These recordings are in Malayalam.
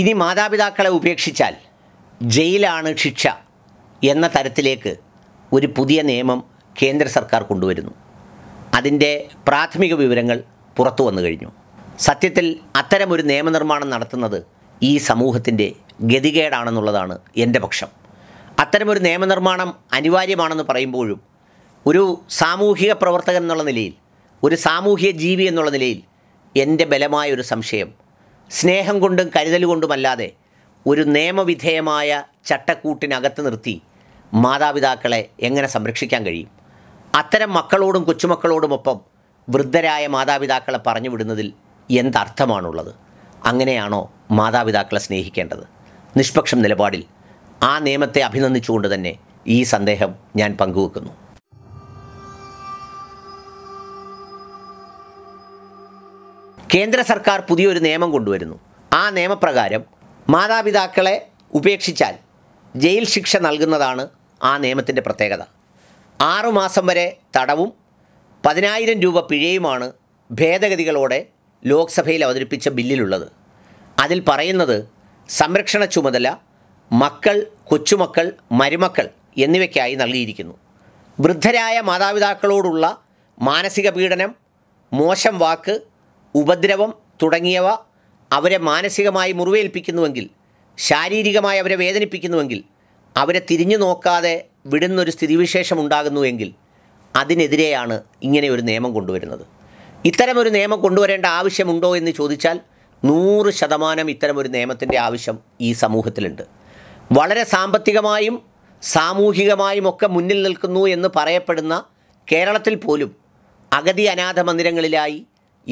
ഇനി മാതാപിതാക്കളെ ഉപേക്ഷിച്ചാൽ ജയിലാണ് ശിക്ഷ എന്ന തരത്തിലേക്ക് ഒരു പുതിയ നിയമം കേന്ദ്ര സർക്കാർ കൊണ്ടുവരുന്നു അതിൻ്റെ പ്രാഥമിക വിവരങ്ങൾ പുറത്തു വന്നു കഴിഞ്ഞു സത്യത്തിൽ അത്തരമൊരു നിയമനിർമ്മാണം നടത്തുന്നത് ഈ സമൂഹത്തിൻ്റെ ഗതികേടാണെന്നുള്ളതാണ് എൻ്റെ പക്ഷം അത്തരമൊരു നിയമനിർമ്മാണം അനിവാര്യമാണെന്ന് പറയുമ്പോഴും ഒരു സാമൂഹിക പ്രവർത്തകൻ എന്നുള്ള നിലയിൽ ഒരു സാമൂഹിക ജീവി എന്നുള്ള നിലയിൽ എൻ്റെ ബലമായ ഒരു സംശയം സ്നേഹം കൊണ്ടും കരുതൽ കൊണ്ടുമല്ലാതെ ഒരു നിയമവിധേയമായ ചട്ടക്കൂട്ടിനകത്ത് നിർത്തി മാതാപിതാക്കളെ എങ്ങനെ സംരക്ഷിക്കാൻ കഴിയും അത്തരം മക്കളോടും കൊച്ചുമക്കളോടുമൊപ്പം വൃദ്ധരായ മാതാപിതാക്കളെ പറഞ്ഞു വിടുന്നതിൽ എന്തർത്ഥമാണുള്ളത് അങ്ങനെയാണോ മാതാപിതാക്കളെ സ്നേഹിക്കേണ്ടത് നിഷ്പക്ഷം നിലപാടിൽ ആ നിയമത്തെ അഭിനന്ദിച്ചുകൊണ്ട് തന്നെ ഈ സന്ദേഹം ഞാൻ പങ്കുവെക്കുന്നു കേന്ദ്ര സർക്കാർ പുതിയൊരു നിയമം കൊണ്ടുവരുന്നു ആ നിയമപ്രകാരം മാതാപിതാക്കളെ ഉപേക്ഷിച്ചാൽ ജയിൽ ശിക്ഷ നൽകുന്നതാണ് ആ നിയമത്തിൻ്റെ പ്രത്യേകത ആറുമാസം വരെ തടവും പതിനായിരം രൂപ പിഴയുമാണ് ഭേദഗതികളോടെ ലോക്സഭയിൽ അവതരിപ്പിച്ച ബില്ലിലുള്ളത് അതിൽ പറയുന്നത് സംരക്ഷണ ചുമതല മക്കൾ കൊച്ചുമക്കൾ മരുമക്കൾ എന്നിവയ്ക്കായി നൽകിയിരിക്കുന്നു വൃദ്ധരായ മാതാപിതാക്കളോടുള്ള മാനസിക പീഡനം മോശം വാക്ക് ഉപദ്രവം തുടങ്ങിയവ അവരെ മാനസികമായി മുറിവേൽപ്പിക്കുന്നുവെങ്കിൽ ശാരീരികമായി അവരെ വേദനിപ്പിക്കുന്നുവെങ്കിൽ അവരെ തിരിഞ്ഞു നോക്കാതെ വിടുന്നൊരു സ്ഥിതിവിശേഷം ഉണ്ടാകുന്നുവെങ്കിൽ അതിനെതിരെയാണ് ഇങ്ങനെ ഒരു നിയമം കൊണ്ടുവരുന്നത് ഇത്തരമൊരു നിയമം കൊണ്ടുവരേണ്ട ആവശ്യമുണ്ടോ എന്ന് ചോദിച്ചാൽ നൂറ് ശതമാനം ഇത്തരമൊരു നിയമത്തിൻ്റെ ആവശ്യം ഈ സമൂഹത്തിലുണ്ട് വളരെ സാമ്പത്തികമായും സാമൂഹികമായും ഒക്കെ മുന്നിൽ നിൽക്കുന്നു എന്ന് പറയപ്പെടുന്ന കേരളത്തിൽ പോലും അഗതി അനാഥ മന്ദിരങ്ങളിലായി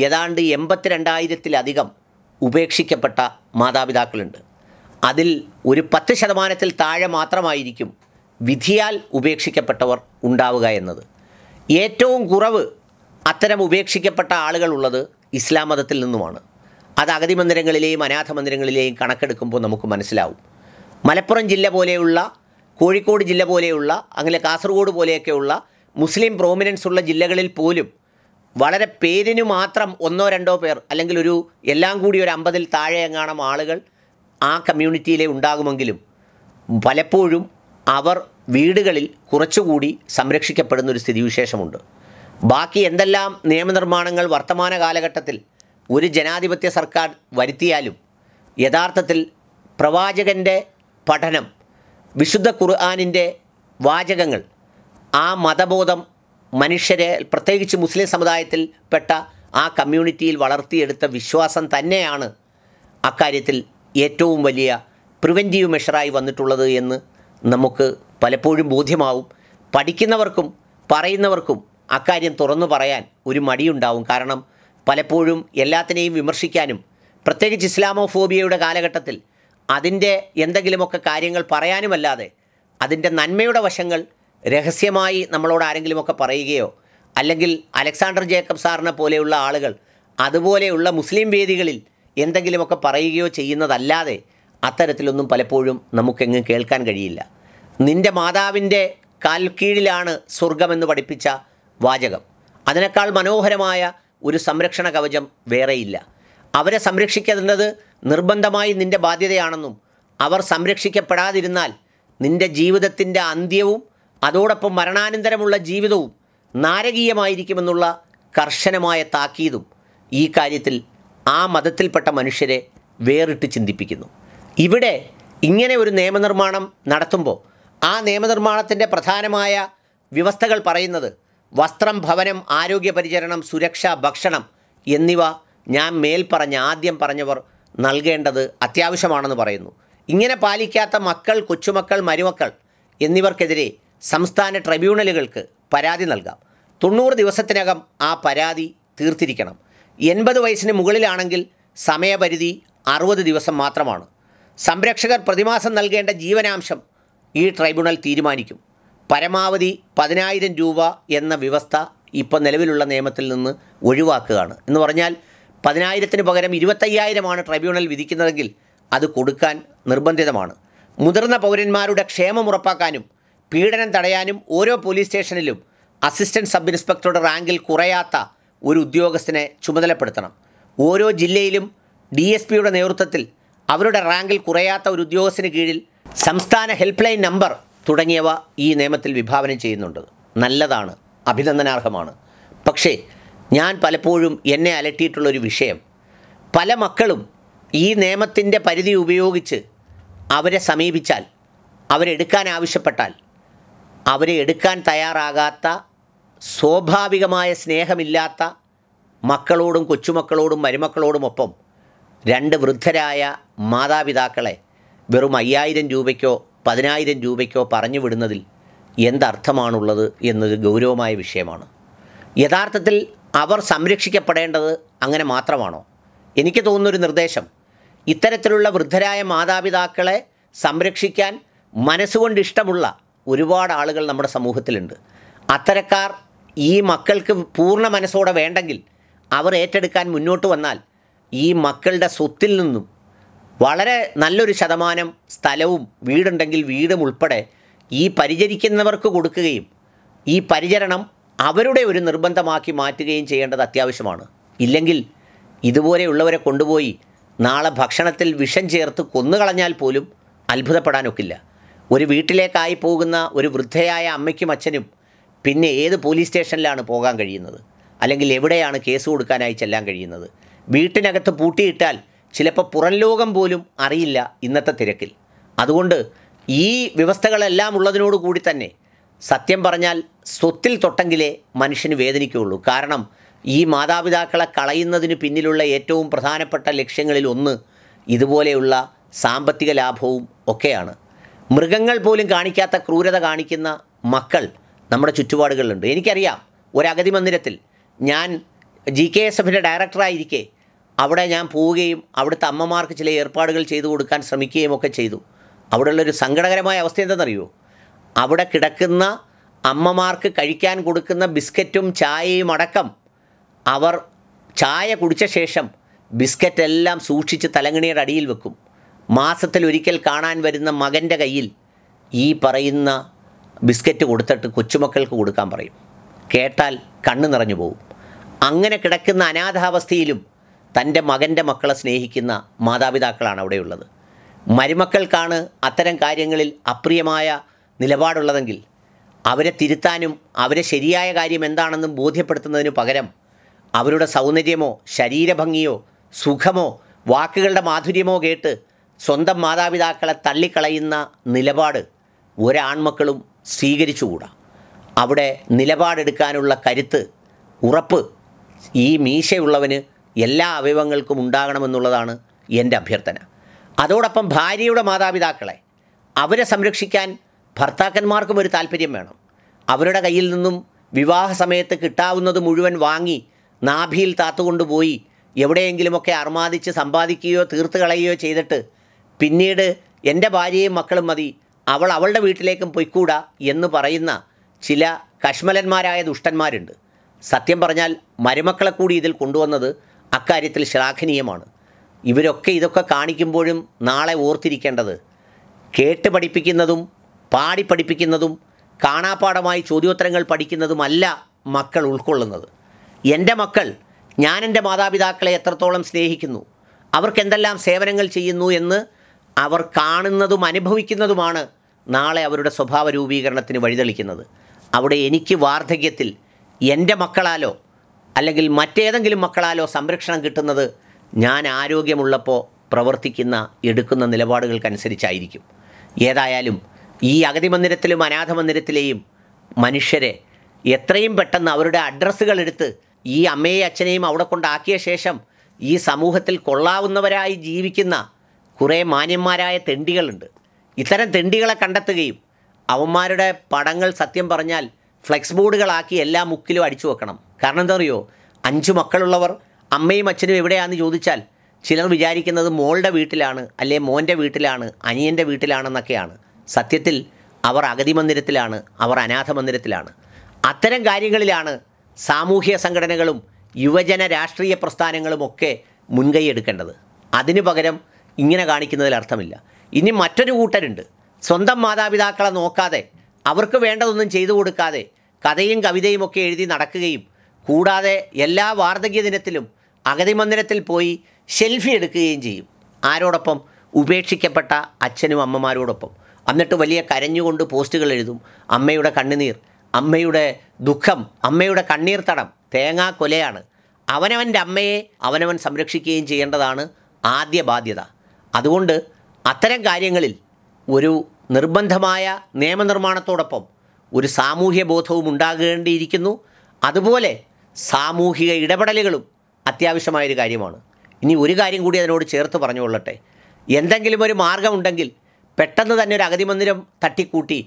ഏതാണ്ട് എൺപത്തിരണ്ടായിരത്തിലധികം ഉപേക്ഷിക്കപ്പെട്ട മാതാപിതാക്കളുണ്ട് അതിൽ ഒരു പത്ത് ശതമാനത്തിൽ താഴെ മാത്രമായിരിക്കും വിധിയാൽ ഉപേക്ഷിക്കപ്പെട്ടവർ ഉണ്ടാവുക എന്നത് ഏറ്റവും കുറവ് അത്തരം ഉപേക്ഷിക്കപ്പെട്ട ആളുകളുള്ളത് ഇസ്ലാം മതത്തിൽ നിന്നുമാണ് അത് അഗതി മന്ദിരങ്ങളിലെയും അനാഥ മന്ദിരങ്ങളിലെയും കണക്കെടുക്കുമ്പോൾ നമുക്ക് മനസ്സിലാവും മലപ്പുറം ജില്ല പോലെയുള്ള കോഴിക്കോട് ജില്ല പോലെയുള്ള അങ്ങനെ കാസർഗോഡ് പോലെയൊക്കെയുള്ള മുസ്ലിം പ്രോമിനൻസ് ഉള്ള ജില്ലകളിൽ പോലും വളരെ പേരിന് മാത്രം ഒന്നോ രണ്ടോ പേർ അല്ലെങ്കിൽ ഒരു എല്ലാം കൂടി ഒരു അമ്പതിൽ താഴെ എങ്ങാണം ആളുകൾ ആ കമ്മ്യൂണിറ്റിയിലെ ഉണ്ടാകുമെങ്കിലും പലപ്പോഴും അവർ വീടുകളിൽ കുറച്ചുകൂടി സംരക്ഷിക്കപ്പെടുന്ന ഒരു സ്ഥിതിവിശേഷമുണ്ട് ബാക്കി എന്തെല്ലാം നിയമനിർമ്മാണങ്ങൾ വർത്തമാന കാലഘട്ടത്തിൽ ഒരു ജനാധിപത്യ സർക്കാർ വരുത്തിയാലും യഥാർത്ഥത്തിൽ പ്രവാചകൻ്റെ പഠനം വിശുദ്ധ ഖുർആാനിൻ്റെ വാചകങ്ങൾ ആ മതബോധം മനുഷ്യരെ പ്രത്യേകിച്ച് മുസ്ലിം സമുദായത്തിൽ പെട്ട ആ കമ്മ്യൂണിറ്റിയിൽ വളർത്തിയെടുത്ത വിശ്വാസം തന്നെയാണ് അക്കാര്യത്തിൽ ഏറ്റവും വലിയ പ്രിവെൻറ്റീവ് മെഷറായി വന്നിട്ടുള്ളത് എന്ന് നമുക്ക് പലപ്പോഴും ബോധ്യമാവും പഠിക്കുന്നവർക്കും പറയുന്നവർക്കും അക്കാര്യം തുറന്നു പറയാൻ ഒരു മടിയുണ്ടാവും കാരണം പലപ്പോഴും എല്ലാത്തിനെയും വിമർശിക്കാനും പ്രത്യേകിച്ച് ഇസ്ലാമോഫോബിയയുടെ കാലഘട്ടത്തിൽ അതിൻ്റെ എന്തെങ്കിലുമൊക്കെ കാര്യങ്ങൾ പറയാനുമല്ലാതെ അതിൻ്റെ നന്മയുടെ വശങ്ങൾ രഹസ്യമായി നമ്മളോട് ആരെങ്കിലുമൊക്കെ പറയുകയോ അല്ലെങ്കിൽ അലക്സാണ്ടർ ജേക്കബ് സാറിനെ പോലെയുള്ള ആളുകൾ അതുപോലെയുള്ള മുസ്ലിം വേദികളിൽ എന്തെങ്കിലുമൊക്കെ പറയുകയോ ചെയ്യുന്നതല്ലാതെ അത്തരത്തിലൊന്നും പലപ്പോഴും നമുക്കെങ്ങും കേൾക്കാൻ കഴിയില്ല നിൻ്റെ മാതാവിൻ്റെ കാൽക്കീഴിലാണ് സ്വർഗമെന്ന് പഠിപ്പിച്ച വാചകം അതിനേക്കാൾ മനോഹരമായ ഒരു സംരക്ഷണ കവചം വേറെയില്ല അവരെ സംരക്ഷിക്കുന്നത് നിർബന്ധമായി നിൻ്റെ ബാധ്യതയാണെന്നും അവർ സംരക്ഷിക്കപ്പെടാതിരുന്നാൽ നിൻ്റെ ജീവിതത്തിൻ്റെ അന്ത്യവും അതോടൊപ്പം മരണാനന്തരമുള്ള ജീവിതവും നാരകീയമായിരിക്കുമെന്നുള്ള കർശനമായ താക്കീതും ഈ കാര്യത്തിൽ ആ മതത്തിൽപ്പെട്ട മനുഷ്യരെ വേറിട്ട് ചിന്തിപ്പിക്കുന്നു ഇവിടെ ഇങ്ങനെ ഒരു നിയമനിർമ്മാണം നടത്തുമ്പോൾ ആ നിയമനിർമ്മാണത്തിൻ്റെ പ്രധാനമായ വ്യവസ്ഥകൾ പറയുന്നത് വസ്ത്രം ഭവനം ആരോഗ്യ പരിചരണം സുരക്ഷ ഭക്ഷണം എന്നിവ ഞാൻ മേൽപ്പറഞ്ഞ ആദ്യം പറഞ്ഞവർ നൽകേണ്ടത് അത്യാവശ്യമാണെന്ന് പറയുന്നു ഇങ്ങനെ പാലിക്കാത്ത മക്കൾ കൊച്ചുമക്കൾ മരുമക്കൾ എന്നിവർക്കെതിരെ സംസ്ഥാന ട്രൈബ്യൂണലുകൾക്ക് പരാതി നൽകാം തൊണ്ണൂറ് ദിവസത്തിനകം ആ പരാതി തീർത്തിരിക്കണം എൺപത് വയസ്സിന് മുകളിലാണെങ്കിൽ സമയപരിധി അറുപത് ദിവസം മാത്രമാണ് സംരക്ഷകർ പ്രതിമാസം നൽകേണ്ട ജീവനാംശം ഈ ട്രൈബ്യൂണൽ തീരുമാനിക്കും പരമാവധി പതിനായിരം രൂപ എന്ന വ്യവസ്ഥ ഇപ്പോൾ നിലവിലുള്ള നിയമത്തിൽ നിന്ന് ഒഴിവാക്കുകയാണ് എന്ന് പറഞ്ഞാൽ പതിനായിരത്തിന് പകരം ഇരുപത്തയ്യായിരമാണ് ട്രൈബ്യൂണൽ വിധിക്കുന്നതെങ്കിൽ അത് കൊടുക്കാൻ നിർബന്ധിതമാണ് മുതിർന്ന പൗരന്മാരുടെ ക്ഷേമം ഉറപ്പാക്കാനും പീഡനം തടയാനും ഓരോ പോലീസ് സ്റ്റേഷനിലും അസിസ്റ്റന്റ് സബ് ഇൻസ്പെക്ടറുടെ റാങ്കിൽ കുറയാത്ത ഒരു ഉദ്യോഗസ്ഥനെ ചുമതലപ്പെടുത്തണം ഓരോ ജില്ലയിലും ഡി എസ് പിയുടെ നേതൃത്വത്തിൽ അവരുടെ റാങ്കിൽ കുറയാത്ത ഒരു ഉദ്യോഗസ്ഥന് കീഴിൽ സംസ്ഥാന ഹെൽപ്പ് ലൈൻ നമ്പർ തുടങ്ങിയവ ഈ നിയമത്തിൽ വിഭാവനം ചെയ്യുന്നുണ്ട് നല്ലതാണ് അഭിനന്ദനാർഹമാണ് പക്ഷേ ഞാൻ പലപ്പോഴും എന്നെ അലട്ടിയിട്ടുള്ളൊരു വിഷയം പല മക്കളും ഈ നിയമത്തിൻ്റെ പരിധി ഉപയോഗിച്ച് അവരെ സമീപിച്ചാൽ അവരെടുക്കാൻ ആവശ്യപ്പെട്ടാൽ അവരെ എടുക്കാൻ തയ്യാറാകാത്ത സ്വാഭാവികമായ സ്നേഹമില്ലാത്ത മക്കളോടും കൊച്ചുമക്കളോടും മരുമക്കളോടുമൊപ്പം രണ്ട് വൃദ്ധരായ മാതാപിതാക്കളെ വെറും അയ്യായിരം രൂപയ്ക്കോ പതിനായിരം രൂപയ്ക്കോ പറഞ്ഞു വിടുന്നതിൽ എന്തർത്ഥമാണുള്ളത് എന്നൊരു ഗൗരവമായ വിഷയമാണ് യഥാർത്ഥത്തിൽ അവർ സംരക്ഷിക്കപ്പെടേണ്ടത് അങ്ങനെ മാത്രമാണോ എനിക്ക് തോന്നുന്നൊരു നിർദ്ദേശം ഇത്തരത്തിലുള്ള വൃദ്ധരായ മാതാപിതാക്കളെ സംരക്ഷിക്കാൻ മനസ്സുകൊണ്ട് ഇഷ്ടമുള്ള ഒരുപാട് ആളുകൾ നമ്മുടെ സമൂഹത്തിലുണ്ട് അത്തരക്കാർ ഈ മക്കൾക്ക് പൂർണ്ണ മനസ്സോടെ വേണ്ടെങ്കിൽ അവർ ഏറ്റെടുക്കാൻ മുന്നോട്ട് വന്നാൽ ഈ മക്കളുടെ സ്വത്തിൽ നിന്നും വളരെ നല്ലൊരു ശതമാനം സ്ഥലവും വീടുണ്ടെങ്കിൽ വീടും ഉൾപ്പെടെ ഈ പരിചരിക്കുന്നവർക്ക് കൊടുക്കുകയും ഈ പരിചരണം അവരുടെ ഒരു നിർബന്ധമാക്കി മാറ്റുകയും ചെയ്യേണ്ടത് അത്യാവശ്യമാണ് ഇല്ലെങ്കിൽ ഇതുപോലെയുള്ളവരെ കൊണ്ടുപോയി നാളെ ഭക്ഷണത്തിൽ വിഷം ചേർത്ത് കൊന്നുകളഞ്ഞാൽ പോലും അത്ഭുതപ്പെടാനൊക്കില്ല ഒരു വീട്ടിലേക്കായി പോകുന്ന ഒരു വൃദ്ധയായ അമ്മയ്ക്കും അച്ഛനും പിന്നെ ഏത് പോലീസ് സ്റ്റേഷനിലാണ് പോകാൻ കഴിയുന്നത് അല്ലെങ്കിൽ എവിടെയാണ് കേസ് കൊടുക്കാനായി ചെല്ലാൻ കഴിയുന്നത് വീട്ടിനകത്ത് പൂട്ടിയിട്ടാൽ ചിലപ്പോൾ പുറം ലോകം പോലും അറിയില്ല ഇന്നത്തെ തിരക്കിൽ അതുകൊണ്ട് ഈ വ്യവസ്ഥകളെല്ലാം ഉള്ളതിനോട് കൂടി തന്നെ സത്യം പറഞ്ഞാൽ സ്വത്തിൽ തൊട്ടെങ്കിലേ മനുഷ്യന് വേദനിക്കുകയുള്ളൂ കാരണം ഈ മാതാപിതാക്കളെ കളയുന്നതിന് പിന്നിലുള്ള ഏറ്റവും പ്രധാനപ്പെട്ട ലക്ഷ്യങ്ങളിൽ ഒന്ന് ഇതുപോലെയുള്ള സാമ്പത്തിക ലാഭവും ഒക്കെയാണ് മൃഗങ്ങൾ പോലും കാണിക്കാത്ത ക്രൂരത കാണിക്കുന്ന മക്കൾ നമ്മുടെ ചുറ്റുപാടുകളിലുണ്ട് എനിക്കറിയാം ഒരു അഗതി മന്ദിരത്തിൽ ഞാൻ ജി കെ എസ് എഫിൻ്റെ ഡയറക്ടറായിരിക്കെ അവിടെ ഞാൻ പോവുകയും അവിടുത്തെ അമ്മമാർക്ക് ചില ഏർപ്പാടുകൾ ചെയ്തു കൊടുക്കാൻ ശ്രമിക്കുകയും ഒക്കെ ചെയ്തു അവിടെയുള്ളൊരു സങ്കടകരമായ അവസ്ഥ എന്താണെന്നറിയോ അവിടെ കിടക്കുന്ന അമ്മമാർക്ക് കഴിക്കാൻ കൊടുക്കുന്ന ബിസ്ക്കറ്റും ചായയും അടക്കം അവർ ചായ കുടിച്ച ശേഷം ബിസ്ക്കറ്റ് എല്ലാം സൂക്ഷിച്ച് തലങ്ങണിയുടെ അടിയിൽ വെക്കും മാസത്തിൽ ഒരിക്കൽ കാണാൻ വരുന്ന മകൻ്റെ കയ്യിൽ ഈ പറയുന്ന ബിസ്ക്കറ്റ് കൊടുത്തിട്ട് കൊച്ചുമക്കൾക്ക് കൊടുക്കാൻ പറയും കേട്ടാൽ കണ്ണു നിറഞ്ഞു പോകും അങ്ങനെ കിടക്കുന്ന അനാഥാവസ്ഥയിലും തൻ്റെ മകൻ്റെ മക്കളെ സ്നേഹിക്കുന്ന മാതാപിതാക്കളാണ് അവിടെയുള്ളത് മരുമക്കൾക്കാണ് അത്തരം കാര്യങ്ങളിൽ അപ്രിയമായ നിലപാടുള്ളതെങ്കിൽ അവരെ തിരുത്താനും അവരെ ശരിയായ കാര്യം എന്താണെന്നും ബോധ്യപ്പെടുത്തുന്നതിന് പകരം അവരുടെ സൗന്ദര്യമോ ശരീരഭംഗിയോ സുഖമോ വാക്കുകളുടെ മാധുര്യമോ കേട്ട് സ്വന്തം മാതാപിതാക്കളെ തള്ളിക്കളയുന്ന നിലപാട് ഒരാൺമക്കളും സ്വീകരിച്ചുകൂടാ അവിടെ നിലപാടെടുക്കാനുള്ള കരുത്ത് ഉറപ്പ് ഈ മീശയുള്ളവന് എല്ലാ അവയവങ്ങൾക്കും ഉണ്ടാകണമെന്നുള്ളതാണ് എൻ്റെ അഭ്യർത്ഥന അതോടൊപ്പം ഭാര്യയുടെ മാതാപിതാക്കളെ അവരെ സംരക്ഷിക്കാൻ ഭർത്താക്കന്മാർക്കും ഒരു താല്പര്യം വേണം അവരുടെ കയ്യിൽ നിന്നും വിവാഹ സമയത്ത് കിട്ടാവുന്നത് മുഴുവൻ വാങ്ങി നാഭിയിൽ താത്തുകൊണ്ടുപോയി എവിടെയെങ്കിലുമൊക്കെ അർമാദിച്ച് സമ്പാദിക്കുകയോ തീർത്ത് കളയുകയോ ചെയ്തിട്ട് പിന്നീട് എൻ്റെ ഭാര്യയും മക്കളും മതി അവൾ അവളുടെ വീട്ടിലേക്കും പൊയ്ക്കൂടാ എന്ന് പറയുന്ന ചില കശ്മലന്മാരായ ദുഷ്ടന്മാരുണ്ട് സത്യം പറഞ്ഞാൽ മരുമക്കളെ കൂടി ഇതിൽ കൊണ്ടുവന്നത് അക്കാര്യത്തിൽ ശ്ലാഘനീയമാണ് ഇവരൊക്കെ ഇതൊക്കെ കാണിക്കുമ്പോഴും നാളെ ഓർത്തിരിക്കേണ്ടത് കേട്ട് പഠിപ്പിക്കുന്നതും പാടി പഠിപ്പിക്കുന്നതും കാണാപ്പാടമായി ചോദ്യോത്തരങ്ങൾ പഠിക്കുന്നതുമല്ല മക്കൾ ഉൾക്കൊള്ളുന്നത് എൻ്റെ മക്കൾ ഞാൻ എൻ്റെ മാതാപിതാക്കളെ എത്രത്തോളം സ്നേഹിക്കുന്നു അവർക്കെന്തെല്ലാം സേവനങ്ങൾ ചെയ്യുന്നു എന്ന് അവർ കാണുന്നതും അനുഭവിക്കുന്നതുമാണ് നാളെ അവരുടെ സ്വഭാവ രൂപീകരണത്തിന് വഴിതെളിക്കുന്നത് അവിടെ എനിക്ക് വാർദ്ധക്യത്തിൽ എൻ്റെ മക്കളാലോ അല്ലെങ്കിൽ മറ്റേതെങ്കിലും മക്കളാലോ സംരക്ഷണം കിട്ടുന്നത് ഞാൻ ആരോഗ്യമുള്ളപ്പോൾ പ്രവർത്തിക്കുന്ന എടുക്കുന്ന നിലപാടുകൾക്കനുസരിച്ചായിരിക്കും ഏതായാലും ഈ അഗതി മന്ദിരത്തിലും അനാഥ മന്ദിരത്തിലെയും മനുഷ്യരെ എത്രയും പെട്ടെന്ന് അവരുടെ അഡ്രസ്സുകൾ എടുത്ത് ഈ അമ്മയെയും അച്ഛനെയും അവിടെ കൊണ്ടാക്കിയ ശേഷം ഈ സമൂഹത്തിൽ കൊള്ളാവുന്നവരായി ജീവിക്കുന്ന കുറേ മാന്യന്മാരായ തെണ്ടികളുണ്ട് ഇത്തരം തെണ്ടികളെ കണ്ടെത്തുകയും അവന്മാരുടെ പടങ്ങൾ സത്യം പറഞ്ഞാൽ ഫ്ലെക്സ് ബോർഡുകളാക്കി എല്ലാ മുക്കിലും അടിച്ചു വെക്കണം കാരണം എന്താ പറയുമോ അഞ്ച് മക്കളുള്ളവർ അമ്മയും അച്ഛനും എവിടെയാണെന്ന് ചോദിച്ചാൽ ചിലർ വിചാരിക്കുന്നത് മോളുടെ വീട്ടിലാണ് അല്ലെ മോൻ്റെ വീട്ടിലാണ് അനിയൻ്റെ വീട്ടിലാണെന്നൊക്കെയാണ് സത്യത്തിൽ അവർ അഗതി മന്ദിരത്തിലാണ് അവർ അനാഥ മന്ദിരത്തിലാണ് അത്തരം കാര്യങ്ങളിലാണ് സാമൂഹ്യ സംഘടനകളും യുവജന രാഷ്ട്രീയ പ്രസ്ഥാനങ്ങളും ഒക്കെ മുൻകൈ എടുക്കേണ്ടത് അതിനു പകരം ഇങ്ങനെ കാണിക്കുന്നതിൽ അർത്ഥമില്ല ഇനി മറ്റൊരു കൂട്ടരുണ്ട് സ്വന്തം മാതാപിതാക്കളെ നോക്കാതെ അവർക്ക് വേണ്ടതൊന്നും ചെയ്തു കൊടുക്കാതെ കഥയും കവിതയും ഒക്കെ എഴുതി നടക്കുകയും കൂടാതെ എല്ലാ വാർദ്ധക്യ ദിനത്തിലും അഗതി മന്ദിരത്തിൽ പോയി ഷെൽഫി എടുക്കുകയും ചെയ്യും ആരോടൊപ്പം ഉപേക്ഷിക്കപ്പെട്ട അച്ഛനും അമ്മമാരോടൊപ്പം എന്നിട്ട് വലിയ കരഞ്ഞുകൊണ്ട് പോസ്റ്റുകൾ എഴുതും അമ്മയുടെ കണ്ണുനീർ അമ്മയുടെ ദുഃഖം അമ്മയുടെ കണ്ണീർ തടം തേങ്ങാ കൊലയാണ് അവനവൻ്റെ അമ്മയെ അവനവൻ സംരക്ഷിക്കുകയും ചെയ്യേണ്ടതാണ് ആദ്യ ബാധ്യത അതുകൊണ്ട് അത്തരം കാര്യങ്ങളിൽ ഒരു നിർബന്ധമായ നിയമനിർമ്മാണത്തോടൊപ്പം ഒരു സാമൂഹ്യ ബോധവും ഉണ്ടാകേണ്ടിയിരിക്കുന്നു അതുപോലെ സാമൂഹിക ഇടപെടലുകളും അത്യാവശ്യമായൊരു കാര്യമാണ് ഇനി ഒരു കാര്യം കൂടി അതിനോട് ചേർത്ത് പറഞ്ഞുകൊള്ളട്ടെ എന്തെങ്കിലും ഒരു മാർഗമുണ്ടെങ്കിൽ പെട്ടെന്ന് തന്നെ ഒരു അഗതി മന്ദിരം തട്ടിക്കൂട്ടി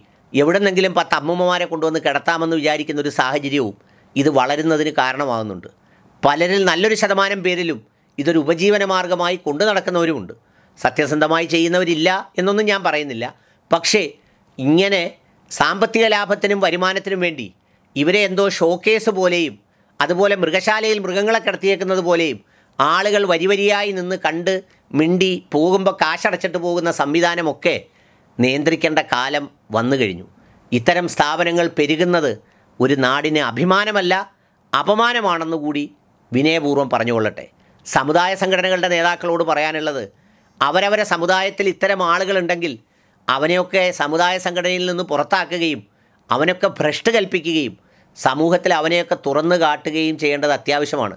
എവിടെന്നെങ്കിലും പത്ത് അമ്മമ്മമാരെ കൊണ്ടുവന്ന് കിടത്താമെന്ന് വിചാരിക്കുന്ന ഒരു സാഹചര്യവും ഇത് വളരുന്നതിന് കാരണമാകുന്നുണ്ട് പലരിൽ നല്ലൊരു ശതമാനം പേരിലും ഇതൊരു ഉപജീവന മാർഗമായി കൊണ്ടു നടക്കുന്നവരുമുണ്ട് സത്യസന്ധമായി ചെയ്യുന്നവരില്ല എന്നൊന്നും ഞാൻ പറയുന്നില്ല പക്ഷേ ഇങ്ങനെ സാമ്പത്തിക ലാഭത്തിനും വരുമാനത്തിനും വേണ്ടി ഇവരെ എന്തോ ഷോക്കേസ് പോലെയും അതുപോലെ മൃഗശാലയിൽ മൃഗങ്ങളെ കിടത്തിയേക്കുന്നത് പോലെയും ആളുകൾ വരിവരിയായി നിന്ന് കണ്ട് മിണ്ടി പോകുമ്പോൾ കാശടച്ചിട്ട് പോകുന്ന സംവിധാനമൊക്കെ നിയന്ത്രിക്കേണ്ട കാലം വന്നു കഴിഞ്ഞു ഇത്തരം സ്ഥാപനങ്ങൾ പെരുകുന്നത് ഒരു നാടിന് അഭിമാനമല്ല അപമാനമാണെന്നുകൂടി വിനയപൂർവ്വം പറഞ്ഞുകൊള്ളട്ടെ സമുദായ സംഘടനകളുടെ നേതാക്കളോട് പറയാനുള്ളത് അവരവരെ സമുദായത്തിൽ ഇത്തരം ആളുകളുണ്ടെങ്കിൽ അവനെയൊക്കെ സമുദായ സംഘടനയിൽ നിന്ന് പുറത്താക്കുകയും അവനൊക്കെ ഭ്രഷ്ട് കൽപ്പിക്കുകയും സമൂഹത്തിൽ അവനെയൊക്കെ തുറന്നു കാട്ടുകയും ചെയ്യേണ്ടത് അത്യാവശ്യമാണ്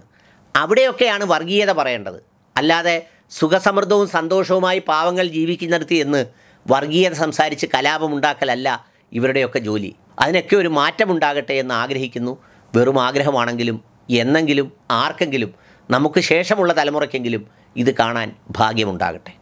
അവിടെയൊക്കെയാണ് വർഗീയത പറയേണ്ടത് അല്ലാതെ സുഖസമൃദ്ധവും സന്തോഷവുമായി പാവങ്ങൾ ജീവിക്കുന്നിടത്ത് എന്ന് വർഗീയത സംസാരിച്ച് കലാപമുണ്ടാക്കലല്ല ഇവരുടെയൊക്കെ ജോലി അതിനൊക്കെ ഒരു മാറ്റമുണ്ടാകട്ടെ എന്ന് ആഗ്രഹിക്കുന്നു വെറും ആഗ്രഹമാണെങ്കിലും എന്നെങ്കിലും ആർക്കെങ്കിലും നമുക്ക് ശേഷമുള്ള തലമുറയ്ക്കെങ്കിലും ഇത് കാണാൻ ഭാഗ്യമുണ്ടാകട്ടെ